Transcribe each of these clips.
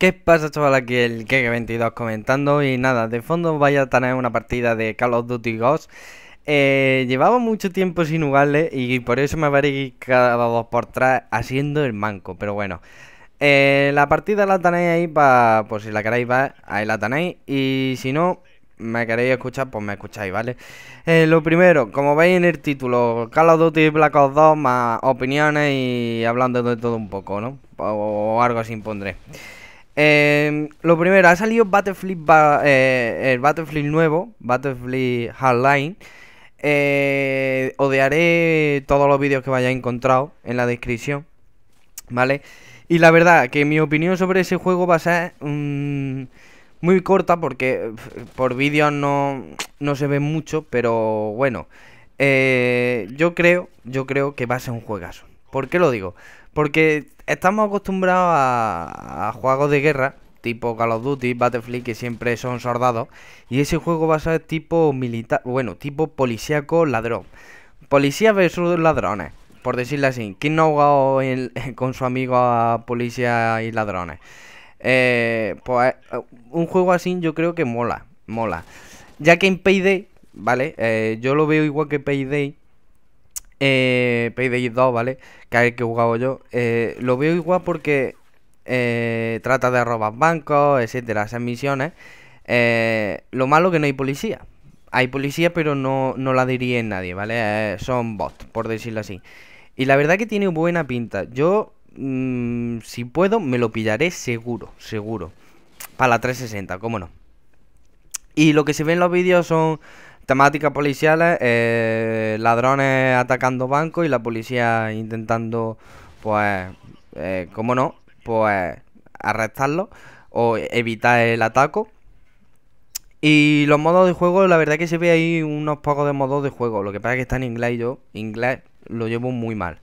¿Qué pasa chaval? Aquí el Keke22 comentando y nada, de fondo vaya a tener una partida de Call of Duty Ghost eh, llevaba mucho tiempo sin jugarle y por eso me paré cada dos por atrás haciendo el manco, pero bueno eh, La partida la tenéis ahí para, pues si la queréis ver, ahí la tenéis y si no, me queréis escuchar, pues me escucháis, ¿vale? Eh, lo primero, como veis en el título, Call of Duty Black Ops 2 más opiniones y hablando de todo un poco, ¿no? O, algo así pondré eh, lo primero, ha salido Battlefield, eh, el Battlefield nuevo, Battlefield Hardline. Eh, odiaré todos los vídeos que vaya encontrado en la descripción, ¿vale? Y la verdad que mi opinión sobre ese juego va a ser mm, muy corta porque por vídeos no, no se ve mucho, pero bueno, eh, yo creo, yo creo que va a ser un juegazo. ¿Por qué lo digo? Porque estamos acostumbrados a, juegos de guerra tipo Call of Duty, Battlefield, que siempre son soldados. Y ese juego va a ser tipo militar, bueno, tipo policíaco ladrón. Policía versus ladrones, por decirlo así. ¿Quién no ha jugado con su amigo a policía y ladrones? Eh, pues eh, un juego así yo creo que mola, mola. Ya que en Payday, ¿vale? Eh, yo lo veo igual que Payday. Eh, Payday 2, ¿vale? Que hay que jugado yo. Eh, lo veo igual porque eh, trata de robar bancos, etcétera, esas misiones. Eh, lo malo que no hay policía. Hay policía, pero no, no la diría en nadie, ¿vale? son bots, por decirlo así. Y la verdad que tiene buena pinta. Yo, mm, si puedo, me lo pillaré seguro, seguro. Para la 360, cómo no. Y lo que se ve en los vídeos son Temáticas policiales, eh, ladrones atacando bancos y la policía intentando, pues, eh, como no, pues arrestarlo o evitar el ataco. Y los modos de juego, la verdad que se ve ahí unos pocos de modos de juego. Lo que pasa es que está en inglés y yo, inglés, lo llevo muy mal.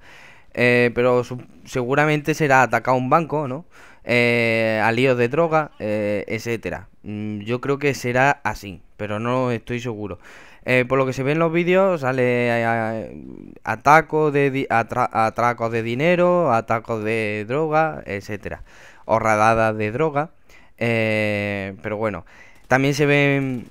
Eh, pero seguramente será atacar un banco, ¿no? Eh, Alíos de droga, eh, etcétera. Mm, yo creo que será así, pero no estoy seguro. Eh, por lo que se ve en los vídeos, sale atacos de de dinero, atacos de droga, etcétera, o radadas de droga. pero bueno, también se ven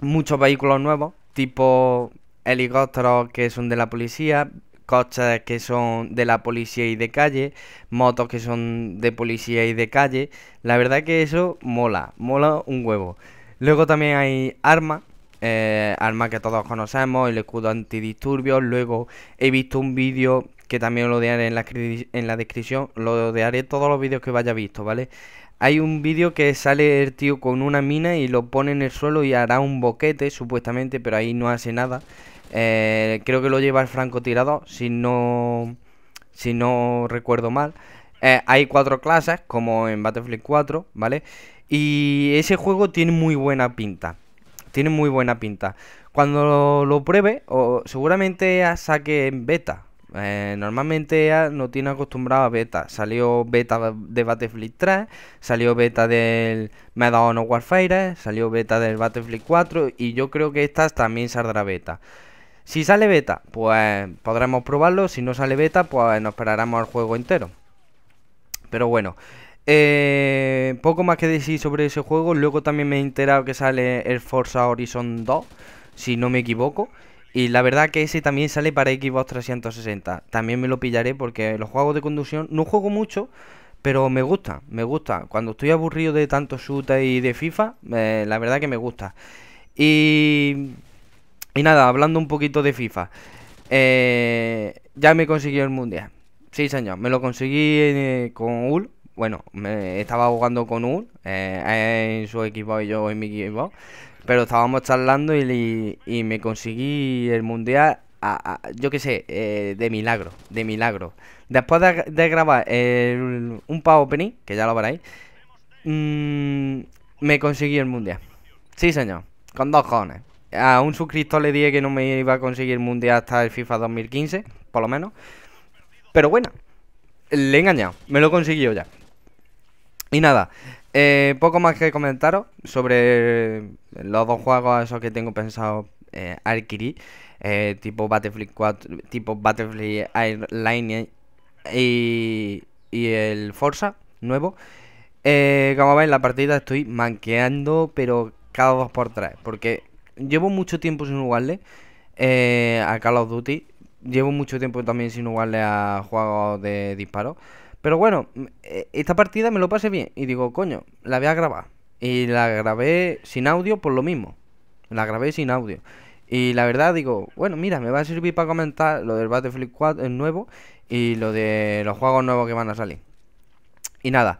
muchos vehículos nuevos, tipo helicópteros que son de la policía, Cochas que son de la policía y de calle, motos que son de policía y de calle. La verdad que eso mola, mola un huevo. Luego también hay armas, eh, armas que todos conocemos, el escudo antidisturbios. Luego he visto un vídeo que también lo dejaré en la, en la descripción, lo dejaré todos los vídeos que vaya visto, ¿vale? Hay un vídeo que sale el tío con una mina y lo pone en el suelo y hará un boquete, supuestamente, pero ahí no hace nada. Eh, creo que lo lleva el francotirador, si no, si no recuerdo mal. Eh, hay cuatro clases, como en Battlefield 4, ¿vale? Y ese juego tiene muy buena pinta. Tiene muy buena pinta. Cuando lo, pruebe, o seguramente saque en beta. Eh, normalmente no tiene acostumbrado a beta. Salió beta de Battlefield 3, salió beta del dado no Warfare, salió beta del Battlefield 4 y yo creo que esta también saldrá beta. Si sale beta, pues podremos probarlo. Si no sale beta, pues nos esperaremos al juego entero. Pero bueno, eh, poco más que decir sobre ese juego. Luego también me he enterado que sale el Forza Horizon 2, si no me equivoco. Y la verdad que ese también sale para Xbox 360. También me lo pillaré porque los juegos de conducción no juego mucho, pero me gusta, me gusta. Cuando estoy aburrido de tanto shooter y de FIFA, eh, la verdad que me gusta. Y y nada, hablando un poquito de FIFA. Eh, ya me consiguió el mundial. Sí, señor, me lo conseguí eh, con UL. Bueno, me estaba jugando con UL eh, en su equipo y yo en mi equipo. Pero estábamos charlando y, me conseguí el mundial. yo qué sé, de milagro, de milagro. Después de, grabar un pavo opening, que ya lo veréis, mm, me conseguí el mundial. Sí, señor, con dos cojones a un suscriptor le dije que no me iba a conseguir mundial hasta el FIFA 2015, por lo menos. Pero bueno, le he engañado, me lo he conseguido ya. Y nada, eh, poco más que comentaros sobre los dos juegos a esos que tengo pensado eh, adquirir, eh, tipo Battlefield 4, tipo Battlefield Airline y, y el Forza nuevo. como veis, la partida estoy manqueando, pero cada dos por tres, porque llevo mucho tiempo sin jugarle eh, a Call of Duty. Llevo mucho tiempo también sin jugarle a juegos de disparo. Pero bueno, eh, esta partida me lo pasé bien. Y digo, coño, la voy a grabar. Y la grabé sin audio por lo mismo. La grabé sin audio. Y la verdad digo, bueno, mira, me va a servir para comentar lo del Battlefield 4 en nuevo y lo de los juegos nuevos que van a salir. Y nada,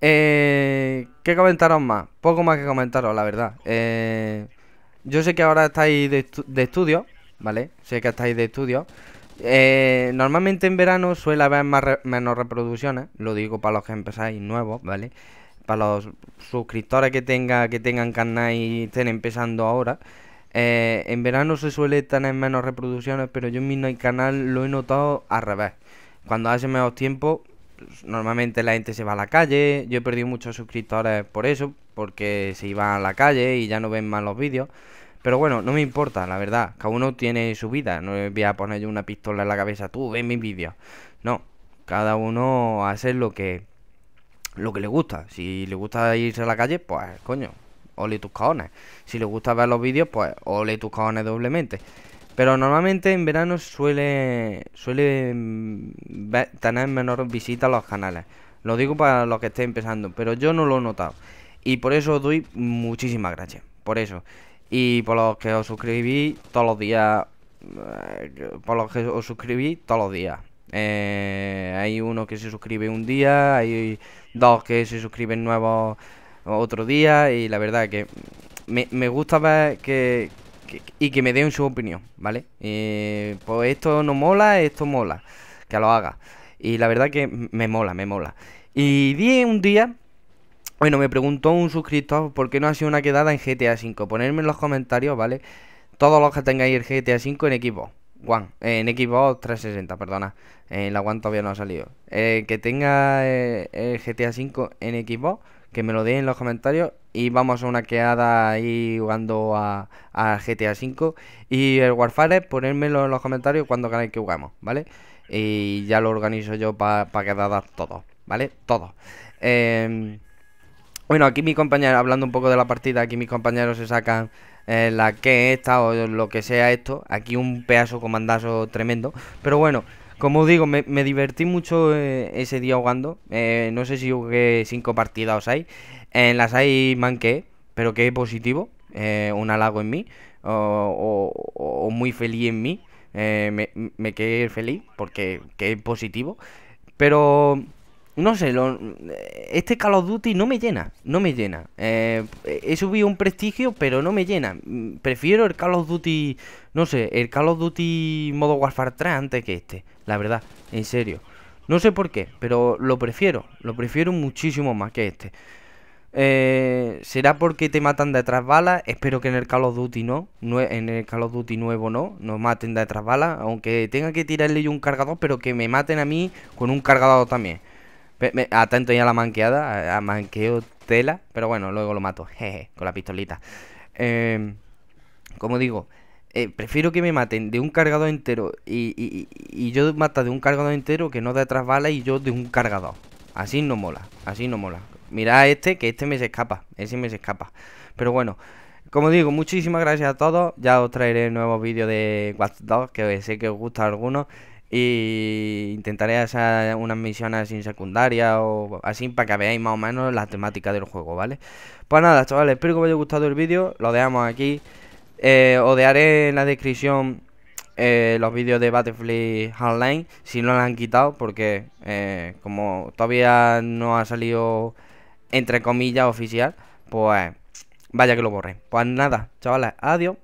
eh, ¿qué comentaros más? Poco más que comentaros, la verdad. Eh, yo sé que ahora estáis de, estudio, ¿vale? Sé que estáis de estudio. Eh, normalmente en verano suele haber más menos reproducciones, lo digo para los que empezáis nuevos, ¿vale? Para los suscriptores que tenga, que tengan canal y estén empezando ahora. Eh, en verano se suele tener menos reproducciones, pero yo en mi canal lo he notado al revés. Cuando hace menos tiempo pues, normalmente la gente se va a la calle. Yo he perdido muchos suscriptores por eso, porque se iban a la calle y ya no ven más los vídeos. Pero bueno, no me importa, la verdad. Cada uno tiene su vida. No voy a poner yo una pistola en la cabeza. Tú, ven mis vídeos. No. Cada uno hace lo que, lo que le gusta. Si le gusta irse a la calle, pues coño, ole tus caones. Si le gusta ver los vídeos, pues ole tus caones doblemente. Pero normalmente en verano suele, suele mm, tener menor visita a los canales. Lo digo para los que estén empezando, pero yo no lo he notado. Y por eso os doy muchísimas gracias. Por eso. Y por los que os suscribí todos los días. Eh, por los que os suscribí todos los días. Eh, hay uno que se suscribe un día, hay dos que se suscriben nuevos otro día. Y la verdad que me gusta ver que, y que me den su opinión, ¿vale? Eh, pues esto no mola, esto mola, que lo haga. Y la verdad que me mola, me mola. Y di un día, bueno, me preguntó un suscriptor por qué no ha sido una quedada en GTA V. Ponerme en los comentarios, ¿vale? Todos los que tengáis el GTA V en equipo. One, eh, en Xbox 360, perdona. En eh, la One todavía no ha salido. que tenga el GTA V en Xbox que me lo den en los comentarios y vamos a una quedada ahí jugando a, GTA V y el Warfare, ponérmelo en los comentarios cuando queráis que jugamos, ¿vale? Y ya lo organizo yo para que quedadas todo ¿vale? todo em, bueno, aquí mi compañero, hablando un poco de la partida, aquí mis compañeros se sacan eh, la que esta o lo que sea esto. Aquí un pedazo comandazo tremendo. Pero bueno, como digo, me, divertí mucho eh, ese día jugando. Eh, no sé si jugué cinco partidas hay. En las hay manqué, pero que positivo. Eh, un halago en mí. O, muy feliz en mí. me, quedé feliz porque es positivo. Pero no sé, este Call of Duty no me llena, no me llena. Eh, he subido un prestigio, pero no me llena. Prefiero el Call of Duty, no sé, el Call of Duty modo Warfare 3 antes que este, la verdad, en serio. No sé por qué, pero lo prefiero, lo prefiero muchísimo más que este. Eh, ¿Será porque te matan de tras balas? Espero que en el Call of Duty no. no. En el Call of Duty nuevo no. No maten de tras balas. Aunque tenga que tirarle yo un cargador, pero que me maten a mí con un cargador también. Atento tanto ya la manqueada, a, manqueo tela, pero bueno, luego lo mato, jeje, con la pistolita. Em, como digo, eh, prefiero que me maten de un cargador entero y, yo mata de un cargador entero que no de atrás bala y yo de un cargador. Así no mola, así no mola. Mirad a este, que este me se escapa, ese me se escapa. Pero bueno, como digo, muchísimas gracias a todos. Ya os traeré nuevos vídeos de WhatsApp, Dogs, que sé que os gusta a algunos y intentaré hacer unas misiones sin secundaria o así para que veáis más o menos la temática del juego, ¿vale? Pues nada, chavales, espero que os haya gustado el vídeo, lo dejamos aquí. Eh, os dejaré en la descripción eh, los vídeos de Battlefly Online si no los han quitado, porque eh, como todavía no ha salido, entre comillas, oficial, pues vaya que lo borré. Pues nada, chavales, adiós.